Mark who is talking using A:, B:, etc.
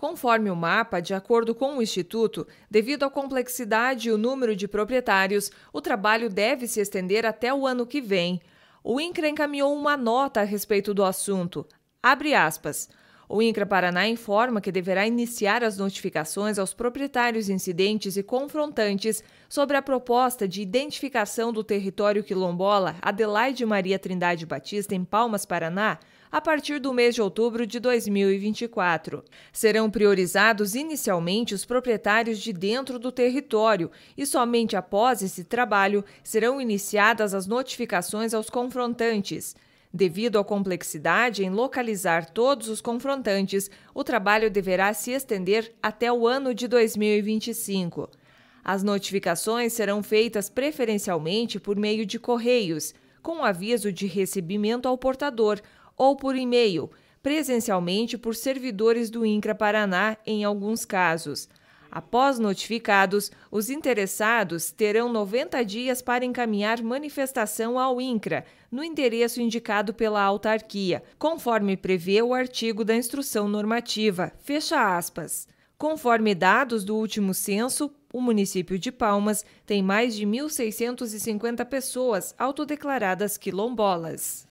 A: Conforme o mapa, de acordo com o Instituto, devido à complexidade e o número de proprietários, o trabalho deve se estender até o ano que vem. O INCRA encaminhou uma nota a respeito do assunto. Abre aspas. O INCRA Paraná informa que deverá iniciar as notificações aos proprietários incidentes e confrontantes sobre a proposta de identificação do território quilombola Adelaide Maria Trindade Batista em Palmas, Paraná, a partir do mês de outubro de 2024. Serão priorizados inicialmente os proprietários de dentro do território e somente após esse trabalho serão iniciadas as notificações aos confrontantes. Devido à complexidade em localizar todos os confrontantes, o trabalho deverá se estender até o ano de 2025. As notificações serão feitas preferencialmente por meio de correios, com aviso de recebimento ao portador, ou por e-mail, presencialmente por servidores do INCRA Paraná em alguns casos. Após notificados, os interessados terão 90 dias para encaminhar manifestação ao INCRA, no endereço indicado pela autarquia, conforme prevê o artigo da instrução normativa. Fecha aspas. Conforme dados do último censo, o município de Palmas tem mais de 1.650 pessoas autodeclaradas quilombolas.